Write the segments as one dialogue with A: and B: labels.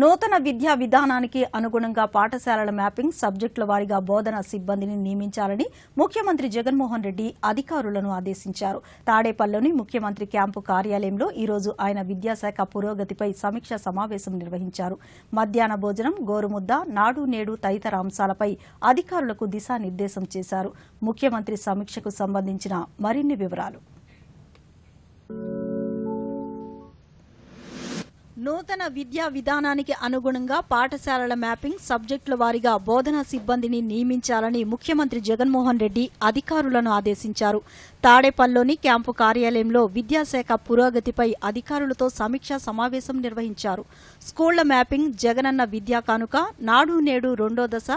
A: నూతన విద్యా విధానానికి అనుగుణంగా పాఠశాలల మ్యాపింగ్ సబ్జెక్టుల వారీగా బోధన సిబ్బందిని నియమించాలని ముఖ్యమంత్రి జగన్మోహన్ రెడ్డి అధికారులను ఆదేశించారు తాడేపల్లిలోని ముఖ్యమంత్రి క్యాంపు కార్యాలయంలో ఈరోజు ఆయన విద్యాశాఖ పురోగతిపై సమీక్ష సమావేశం నిర్వహించారు మధ్యాహ్న భోజనం గోరుముద్ద నాడు నేడు తదితర అంశాలపై అధికారులకు దిశానిర్దేశం చేశారు ముఖ్యమంత్రి సమీక్షకు సంబంధించిన మరిన్ని వివరాలు నూతన విద్యా విధానానికి అనుగుణంగా పాఠశాలల మ్యాపింగ్ సబ్జెక్టుల వారీగా బోధనా సిబ్బందిని నియమించాలని ముఖ్యమంత్రి జగన్మోహన్ రెడ్డి అధికారులను ఆదేశించారు తాడేపల్లిలోని క్యాంపు కార్యాలయంలో విద్యాశాఖ పురోగతిపై అధికారులతో సమీక్షా సమావేశం నిర్వహించారు స్కూళ్ల మ్యాపింగ్ జగనన్న విద్యా కానుక నాడు నేడు రెండో దశ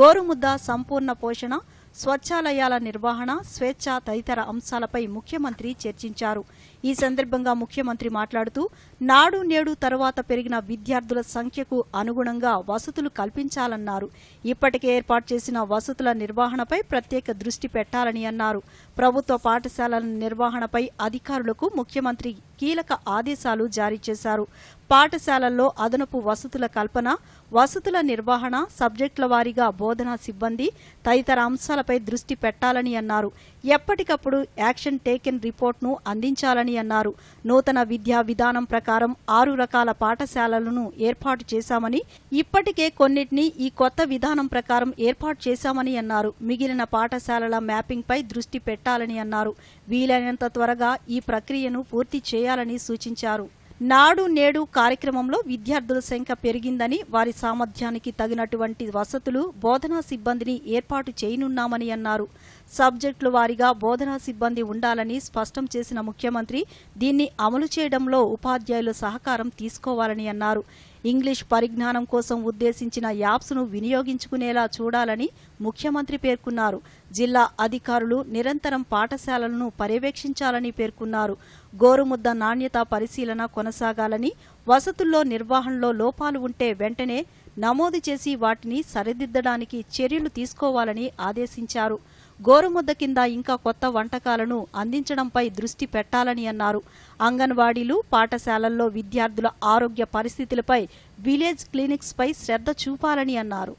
A: గోరుముద్ద సంపూర్ణ పోషణ స్వచ్ఛాలయాల నిర్వహణ స్వేచ్ఛ తదితర అంశాలపై ముఖ్యమంత్రి చర్చించారు ఈ సందర్భంగా ముఖ్యమంత్రి మాట్లాడుతూ నాడు నేడు తర్వాత పెరిగిన విద్యార్థుల సంఖ్యకు అనుగుణంగా వసతులు కల్పించాలన్నారు ఇప్పటికే ఏర్పాటు చేసిన వసతుల నిర్వహణపై ప్రత్యేక దృష్టి పెట్టాలని అన్నారు ప్రభుత్వ పాఠశాలల నిర్వహణపై అధికారులకు ముఖ్యమంత్రి కీలక ఆదేశాలు జారీ చేశారు పాఠశాలల్లో అదనపు వసతుల కల్పన వసతుల నిర్వహణ సబ్జెక్టుల వారీగా బోధనా సిబ్బంది తదితర అంశాలపై దృష్టి పెట్టాలని అన్నారు ఎప్పటికప్పుడు యాక్షన్ టేకెన్ రిపోర్ట్ను అందించాలని అన్నారు నూతన విద్యా విధానం ప్రకారం ఆరు రకాల పాఠశాలలను ఏర్పాటు చేశామని ఇప్పటికే కొన్నిటిని ఈ కొత్త విధానం ప్రకారం ఏర్పాటు చేశామని అన్నారు మిగిలిన పాఠశాలల మ్యాపింగ్పై దృష్టి పెట్టాలని అన్నారు వీలైనంత త్వరగా ఈ ప్రక్రియను పూర్తి చేయాలి చేయాలని సూచించారు నాడు నేడు కార్యక్రమంలో విద్యార్థుల సంఖ్య పెరిగిందని వారి సామర్థ్యానికి తగినటువంటి వసతులు బోధనా సిబ్బందిని ఏర్పాటు చేయనున్నామని అన్నారు సబ్జెక్టుల వారిగా బోధనా సిబ్బంది ఉండాలని స్పష్టం చేసిన ముఖ్యమంత్రి దీన్ని అమలు చేయడంలో ఉపాధ్యాయుల సహకారం తీసుకోవాలని అన్నారు ఇంగ్లీష్ పరిజ్ఞానం కోసం ఉద్దేశించిన యాప్స్ను వినియోగించుకునేలా చూడాలని ముఖ్యమంత్రి పేర్కొన్నారు జిల్లా అధికారులు నిరంతరం పాఠశాలలను పర్యవేక్షించాలని పేర్కొన్నారు గోరుముద్ద నాణ్యత పరిశీలన కొనసాగాలని వసతుల్లో నిర్వహణలో లోపాలు ఉంటే వెంటనే నమోదు చేసి వాటిని సరిదిద్దడానికి చర్యలు తీసుకోవాలని ఆదేశించారు గోరుముద్ద కింద ఇంకా కొత్త వంటకాలను అందించడంపై దృష్టి పెట్టాలని అన్నారు అంగన్వాడీలు పాఠశాలల్లో విద్యార్థుల ఆరోగ్య పరిస్థితులపై విలేజ్ క్లినిక్స్పై శ్రద్ధ చూపాలని అన్నారు